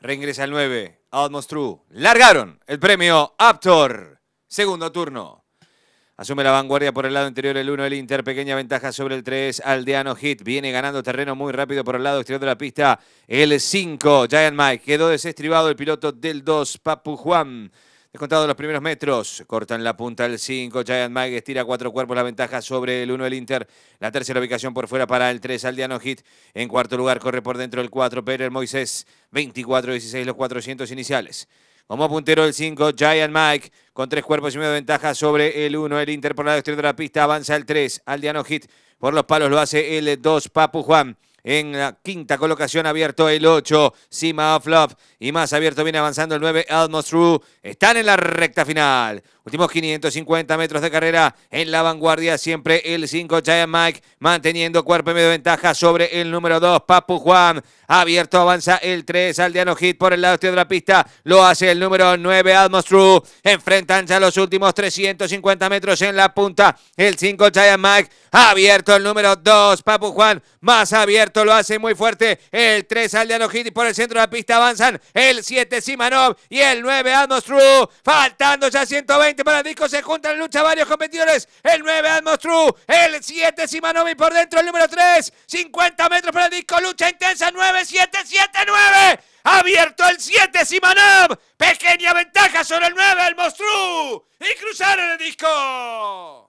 Reingresa el 9. Almost True. Largaron el premio Aptor. Segundo turno. Asume la vanguardia por el lado interior el 1 el Inter. Pequeña ventaja sobre el 3. Aldeano Hit. Viene ganando terreno muy rápido por el lado exterior de la pista. El 5. Giant Mike. Quedó desestribado el piloto del 2. Papu Juan contado los primeros metros, cortan la punta el 5, Giant Mike estira cuatro cuerpos la ventaja sobre el 1 el Inter, la tercera ubicación por fuera para el 3 Aldiano Hit, en cuarto lugar corre por dentro el 4 Pérez Moisés, 24-16 los 400 iniciales. Como puntero el 5, Giant Mike, con tres cuerpos y medio de ventaja sobre el 1. El Inter por la exterior de la pista avanza el 3. Aldiano Hit por los palos lo hace el 2, Papu Juan. En la quinta colocación abierto el 8, Sima Flop. Y más abierto viene avanzando el 9, Almost True. Están en la recta final. Últimos 550 metros de carrera en la vanguardia. Siempre el 5 Giant Mike manteniendo cuerpo y medio de ventaja sobre el número 2 Papu Juan. Abierto avanza el 3 Aldeano Hit por el lado exterior de la pista. Lo hace el número 9 Atmos True. Enfrentan ya los últimos 350 metros en la punta. El 5 Giant Mike abierto el número 2 Papu Juan. Más abierto lo hace muy fuerte el 3 Aldeano Hit y por el centro de la pista avanzan el 7 Simanov y el 9 Atmos True. Faltando ya 120 para Disco. Se juntan en lucha varios competidores. El 9, Atmos True. El 7, y por dentro. El número 3, 50 metros para el Disco. Lucha intensa. 9, 7, 7, 9. Abierto el 7, Simanov. Pequeña ventaja sobre el 9, el Mostru, Y cruzaron el disco.